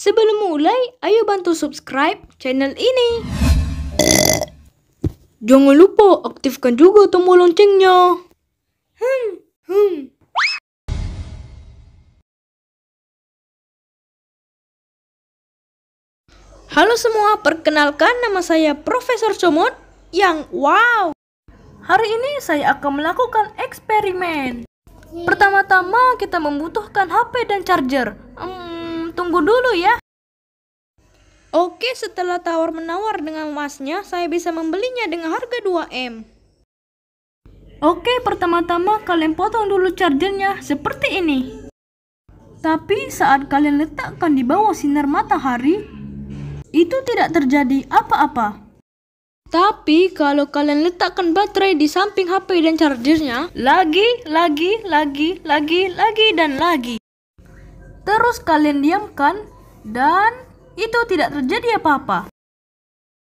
Sebelum mulai, ayo bantu subscribe channel ini. Jangan lupa aktifkan juga tombol loncengnya. Hmm, hmm. Halo semua, perkenalkan nama saya Profesor Comot yang wow. Hari ini saya akan melakukan eksperimen. Pertama-tama kita membutuhkan HP dan charger. Hmm, tunggu dulu ya. Oke, setelah tawar-menawar dengan emasnya, saya bisa membelinya dengan harga 2M. Oke, pertama-tama kalian potong dulu chargernya seperti ini. Tapi saat kalian letakkan di bawah sinar matahari, itu tidak terjadi apa-apa. Tapi kalau kalian letakkan baterai di samping HP dan chargernya, lagi, lagi, lagi, lagi, lagi, dan lagi, Terus kalian diamkan dan itu tidak terjadi apa-apa.